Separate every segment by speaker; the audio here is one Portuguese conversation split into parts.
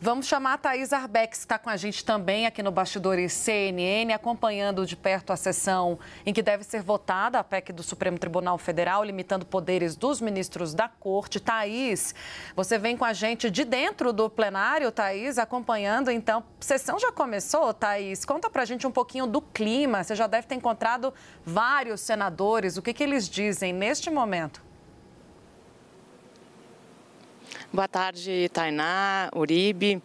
Speaker 1: Vamos chamar a Thaís Arbex, que está com a gente também aqui no Bastidores CNN, acompanhando de perto a sessão em que deve ser votada a PEC do Supremo Tribunal Federal, limitando poderes dos ministros da Corte. Thaís, você vem com a gente de dentro do plenário, Thaís, acompanhando então. sessão já começou, Thaís? Conta pra gente um pouquinho do clima. Você já deve ter encontrado vários senadores. O que, que eles dizem neste momento?
Speaker 2: Boa tarde, Tainá, Uribe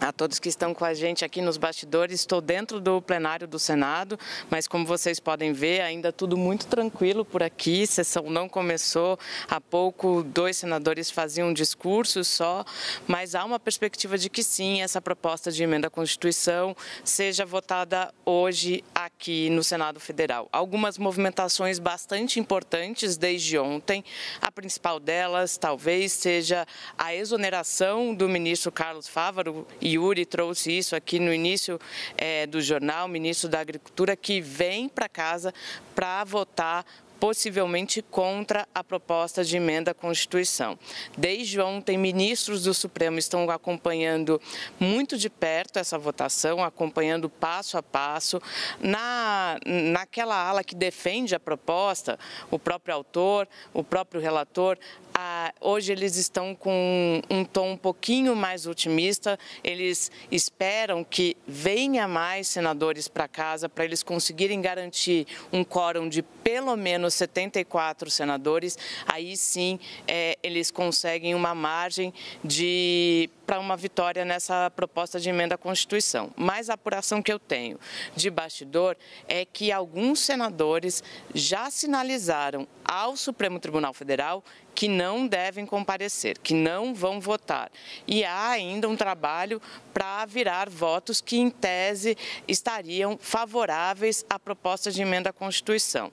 Speaker 2: a todos que estão com a gente aqui nos bastidores. Estou dentro do plenário do Senado, mas como vocês podem ver, ainda tudo muito tranquilo por aqui. Sessão não começou. Há pouco, dois senadores faziam um discurso só, mas há uma perspectiva de que sim, essa proposta de emenda à Constituição seja votada hoje aqui no Senado Federal. Algumas movimentações bastante importantes desde ontem. A principal delas, talvez, seja a exoneração do ministro Carlos Fávaro Yuri trouxe isso aqui no início é, do jornal, ministro da Agricultura, que vem para casa para votar possivelmente contra a proposta de emenda à Constituição. Desde ontem, ministros do Supremo estão acompanhando muito de perto essa votação, acompanhando passo a passo. Na, naquela ala que defende a proposta, o próprio autor, o próprio relator, a hoje eles estão com um tom um pouquinho mais otimista, eles esperam que venha mais senadores para casa para eles conseguirem garantir um quórum de pelo menos 74 senadores, aí sim é, eles conseguem uma margem de para uma vitória nessa proposta de emenda à Constituição. Mas a apuração que eu tenho de bastidor é que alguns senadores já sinalizaram ao Supremo Tribunal Federal que não devem comparecer, que não vão votar. E há ainda um trabalho para virar votos que, em tese, estariam favoráveis à proposta de emenda à Constituição.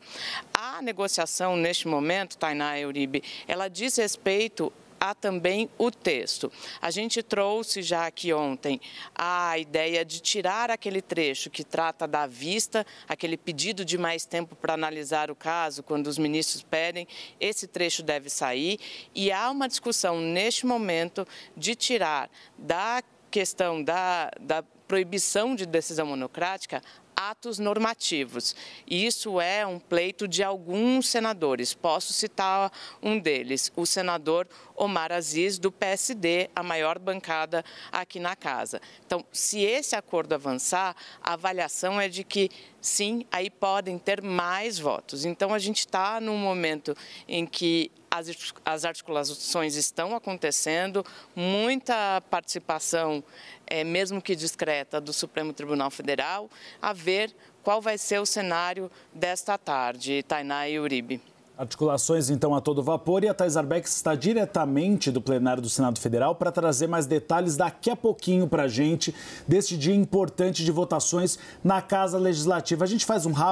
Speaker 2: A negociação neste momento, Tainá Euribe, ela diz respeito há também o texto. A gente trouxe já aqui ontem a ideia de tirar aquele trecho que trata da vista, aquele pedido de mais tempo para analisar o caso, quando os ministros pedem, esse trecho deve sair. E há uma discussão neste momento de tirar da questão da, da proibição de decisão monocrática atos normativos. Isso é um pleito de alguns senadores. Posso citar um deles, o senador Omar Aziz, do PSD, a maior bancada aqui na casa. Então, se esse acordo avançar, a avaliação é de que sim, aí podem ter mais votos. Então, a gente está num momento em que as, as articulações estão acontecendo, muita participação, é, mesmo que discreta, do Supremo Tribunal Federal, a ver qual vai ser o cenário desta tarde, Tainá e Uribe.
Speaker 1: Articulações então a todo vapor e a Thais Arbex está diretamente do plenário do Senado Federal para trazer mais detalhes daqui a pouquinho para a gente deste dia importante de votações na Casa Legislativa. A gente faz um rápido.